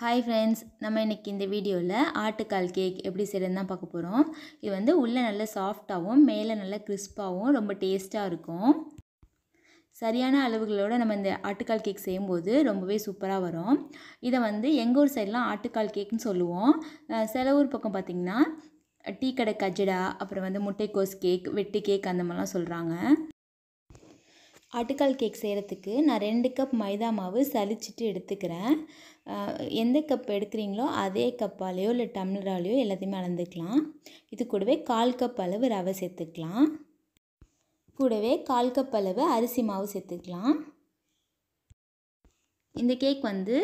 hi friends நம்ம இன்றைக்கி இந்த வீடியோவில் ஆட்டுக்கால் கேக் எப்படி செய்கிறதுன்னு தான் பார்க்க போகிறோம் இது வந்து உள்ளே நல்லா சாஃப்டாகவும் மேலே நல்லா கிறிஸ்பாகவும் ரொம்ப டேஸ்ட்டாக இருக்கும் சரியான அளவுகளோடு நம்ம இந்த ஆட்டுக்கால் கேக் செய்யும்போது ரொம்பவே சூப்பராக வரும் இதை வந்து எங்கள் ஊர் சைட்லாம் ஆட்டுக்கால் கேக்குன்னு சொல்லுவோம் சில ஊர் பக்கம் பார்த்திங்கன்னா டீ கடை கஜடா அப்புறம் வந்து முட்டைக்கோஸ் கேக் வெட்டு கேக் அந்த மாதிரிலாம் சொல்கிறாங்க ஆட்டுக்கால் கேக் செய்கிறதுக்கு நான் ரெண்டு கப் மைதா மாவு சலிச்சிட்டு எடுத்துக்கிறேன் எந்த கப் எடுக்கிறீங்களோ அதே கப்பாலேயோ இல்லை டம்ளராலேயோ எல்லாத்தையுமே அளந்துக்கலாம் இது கூடவே கால் கப் அளவு ரவை சேர்த்துக்கலாம் கூடவே கால் கப் அளவு அரிசி மாவு சேர்த்துக்கலாம் இந்த கேக் வந்து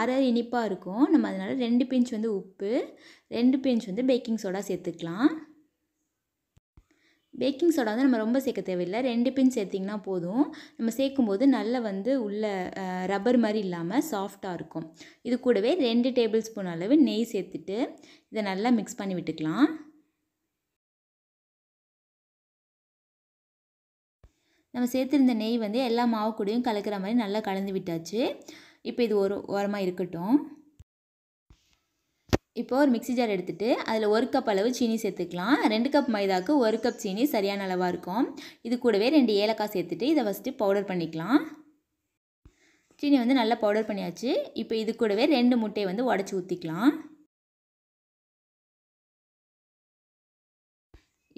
அரை இனிப்பாக இருக்கும் நம்ம அதனால் ரெண்டு பிஞ்ச் வந்து உப்பு ரெண்டு பிஞ்ச் வந்து பேக்கிங் சோடா சேர்த்துக்கலாம் பேக்கிங் சோடா வந்து நம்ம ரொம்ப சேர்க்க தேவையில்லை ரெண்டு பின் சேர்த்திங்கன்னா போதும் நம்ம சேர்க்கும்போது நல்லா வந்து உள்ள ரப்பர் மாதிரி இல்லாமல் சாஃப்டாக இருக்கும் இது கூடவே ரெண்டு டேபிள் ஸ்பூன் அளவு நெய் சேர்த்துட்டு இதை நல்லா மிக்ஸ் பண்ணி விட்டுக்கலாம் நம்ம சேர்த்துருந்த நெய் வந்து எல்லா மாவு கலக்கிற மாதிரி நல்லா கலந்து விட்டாச்சு இப்போ இது ஒரு ஓரமாக இருக்கட்டும் இப்போ ஒரு மிக்சி ஜார் எடுத்துகிட்டு அதில் ஒரு கப் அளவு சீனி சேர்த்துக்கலாம் ரெண்டு கப் மைதாவுக்கு ஒரு கப் சீனி சரியான அளவாக இருக்கும் இது கூடவே ரெண்டு ஏலக்காய் சேர்த்துட்டு இதை ஃபஸ்ட்டு பவுடர் பண்ணிக்கலாம் சீனி வந்து நல்லா பவுடர் பண்ணியாச்சு இப்போ இது கூடவே ரெண்டு முட்டையை வந்து உடச்சி ஊற்றிக்கலாம்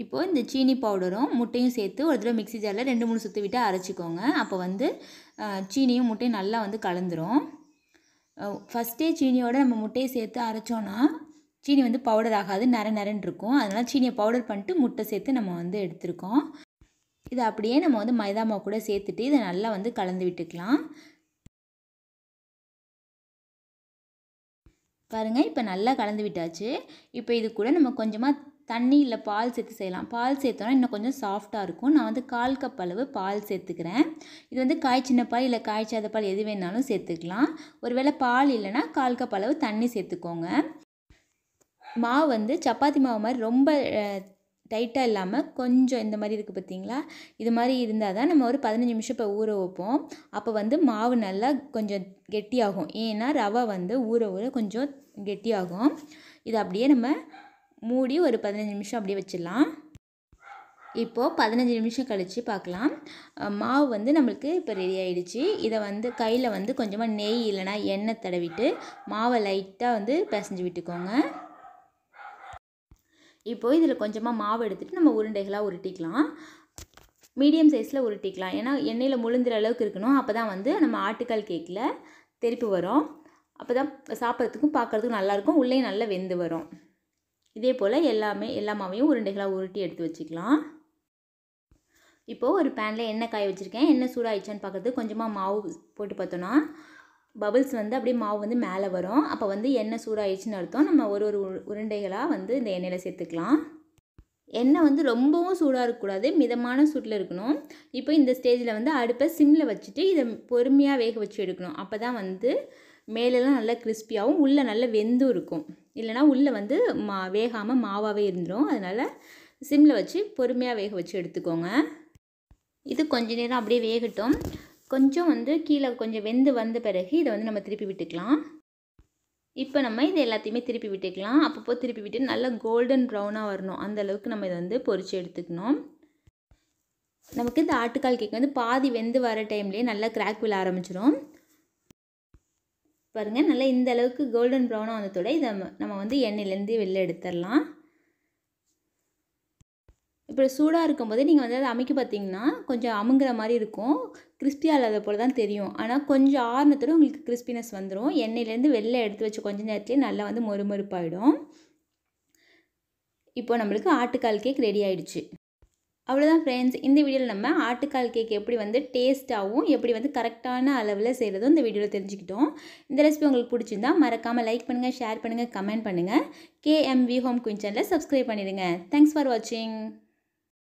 இப்போது இந்த சீனி பவுடரும் முட்டையும் சேர்த்து ஒரு தடவை மிக்சி ஜாரில் ரெண்டு மூணு சுற்றி விட்டு அரைச்சிக்கோங்க அப்போ வந்து சீனியும் முட்டையும் நல்லா வந்து கலந்துரும் ஃபஸ்ட்டே சீனியோடு நம்ம முட்டையை சேர்த்து அரைச்சோன்னா சீனி வந்து பவுடர் ஆகாது நர நரன் இருக்கும் அதனால் சீனியை பவுடர் பண்ணிட்டு முட்டை சேர்த்து நம்ம வந்து எடுத்துருக்கோம் இது அப்படியே நம்ம வந்து மைதா மாவு கூட சேர்த்துட்டு இதை நல்லா வந்து கலந்து விட்டுக்கலாம் பாருங்கள் இப்போ நல்லா கலந்து விட்டாச்சு இப்போ இது கூட நம்ம கொஞ்சமாக தண்ணி இல்லை பால் சேர்த்து செய்யலாம் பால் சேர்த்தோன்னா இன்னும் கொஞ்சம் சாஃப்டாக இருக்கும் நான் வந்து கால் கப் அளவு பால் சேர்த்துக்கிறேன் இது வந்து காய்ச்சின பால் இல்லை காய்ச்சாத பால் எது வேணாலும் சேர்த்துக்கலாம் ஒருவேளை பால் இல்லைன்னா கால் கப் அளவு தண்ணி சேர்த்துக்கோங்க மாவு வந்து சப்பாத்தி மாவு மாதிரி ரொம்ப டைட்டாக இல்லாமல் கொஞ்சம் இந்த மாதிரி இருக்குது பார்த்தீங்களா இது மாதிரி இருந்தால் தான் நம்ம ஒரு பதினஞ்சு நிமிஷம் இப்போ ஊற வைப்போம் அப்போ வந்து மாவு நல்லா கொஞ்சம் கெட்டியாகும் ஏன்னா ரவை வந்து ஊற ஊற கொஞ்சம் கெட்டியாகும் இது அப்படியே நம்ம மூடி ஒரு பதினஞ்சு நிமிஷம் அப்படியே வச்சிடலாம் இப்போது பதினஞ்சு நிமிஷம் கழித்து பார்க்கலாம் மாவு வந்து நம்மளுக்கு இப்போ ரெடி ஆகிடுச்சு இதை வந்து கையில் வந்து கொஞ்சமாக நெய் இல்லைனா எண்ணெய் தடவிட்டு மாவை லைட்டாக வந்து பிசைஞ்சு விட்டுக்கோங்க இப்போது இதில் கொஞ்சமாக மாவு எடுத்துகிட்டு நம்ம உருண்டைகளாக உருட்டிக்கலாம் மீடியம் சைஸில் உருட்டிக்கலாம் ஏன்னா எண்ணெயில் முழுந்துற அளவுக்கு இருக்கணும் அப்போ தான் வந்து நம்ம ஆட்டுக்கால் கேக்கில் திருப்பி வரும் அப்போ தான் சாப்பிட்றதுக்கும் பார்க்குறதுக்கும் நல்லாயிருக்கும் உள்ளே நல்லா வெந்து வரும் இதே போல் எல்லாமே எல்லா மாவையும் உருண்டைகளாக உருட்டி எடுத்து வச்சுக்கலாம் இப்போது ஒரு பேனில் எண்ணெய் காய வச்சுருக்கேன் எண்ணெய் சூடாகிடுச்சான்னு பார்க்குறது கொஞ்சமாக மாவு போட்டு பார்த்தோன்னா பபிள்ஸ் வந்து அப்படியே மாவு வந்து மேலே வரும் அப்போ வந்து எண்ணெய் சூடாகிடுச்சின்னு அர்த்தம் நம்ம ஒரு ஒரு உருண்டைகளாக வந்து இந்த எண்ணெயில் சேர்த்துக்கலாம் எண்ணெய் வந்து ரொம்பவும் சூடாக இருக்கக்கூடாது மிதமான சூட்டில் இருக்கணும் இப்போ இந்த ஸ்டேஜில் வந்து அடுப்பை சிம்மில் வச்சுட்டு இதை பொறுமையாக வேக வச்சு எடுக்கணும் அப்போ தான் வந்து மேலெல்லாம் நல்லா கிறிஸ்பியாகவும் உள்ளே நல்லா வெந்தும் இருக்கும் இல்லைனா உள்ளே வந்து மா வேகாமல் மாவாகவே இருந்துடும் அதனால் சிம்மில் வச்சு பொறுமையாக வேக வச்சு எடுத்துக்கோங்க இது கொஞ்ச நேரம் அப்படியே வேகட்டும் கொஞ்சம் வந்து கீழே கொஞ்சம் வெந்து வந்த பிறகு இதை வந்து நம்ம திருப்பி விட்டுக்கலாம் இப்போ நம்ம இது எல்லாத்தையுமே திருப்பி விட்டுக்கலாம் அப்பப்போ திருப்பி விட்டு நல்லா கோல்டன் ப்ரௌனாக வரணும் அந்த அளவுக்கு நம்ம இதை வந்து பொறிச்சு எடுத்துக்கணும் நமக்கு இந்த ஆட்டுக்கால் கேக் வந்து பாதி வெந்து வர டைம்லேயே நல்லா கிராக் விழ ஆரம்பிச்சிடும் பாருங்கள் நல்லா இந்த அளவுக்கு கோல்டன் ப்ரௌனாக வந்ததோட இதை நம்ம வந்து எண்ணெயிலேருந்து வெளில எடுத்துடலாம் இப்போ சூடாக இருக்கும்போது நீங்கள் வந்து அதை அமைக்க பார்த்தீங்கன்னா கொஞ்சம் அமுங்குற மாதிரி இருக்கும் கிறிஸ்பியாக இல்லாத போல் தான் தெரியும் ஆனால் கொஞ்சம் ஆறுனத்தோட உங்களுக்கு கிறிஸ்பினஸ் வந்துடும் எண்ணெயிலேருந்து வெளில எடுத்து வச்சு கொஞ்சம் நேரத்துலேயே நல்லா வந்து மொறுமொறுப்பாயிடும் இப்போ நம்மளுக்கு ஆட்டுக்கால் கேக் ரெடி ஆகிடுச்சு அவ்வளோதான் ஃப்ரெண்ட்ஸ் இந்த வீடியோவில் நம்ம ஆட்டுக்கால் கேக் எப்படி வந்து டேஸ்ட்டாகவும் எப்படி வந்து கரெக்டான அளவில் செய்கிறதும் இந்த வீடியோவில் தெரிஞ்சுக்கிட்டோம் இந்த ரெசிபி உங்களுக்கு பிடிச்சிருந்தா மறக்காமல் லைக் பண்ணுங்கள் ஷேர் பண்ணுங்கள் கமெண்ட் பண்ணுங்கள் கேஎம்வி ஹோம் குயின் சேனலில் சப்ஸ்கிரைப் பண்ணிடுங்க தேங்க்ஸ் ஃபார் வாட்சிங்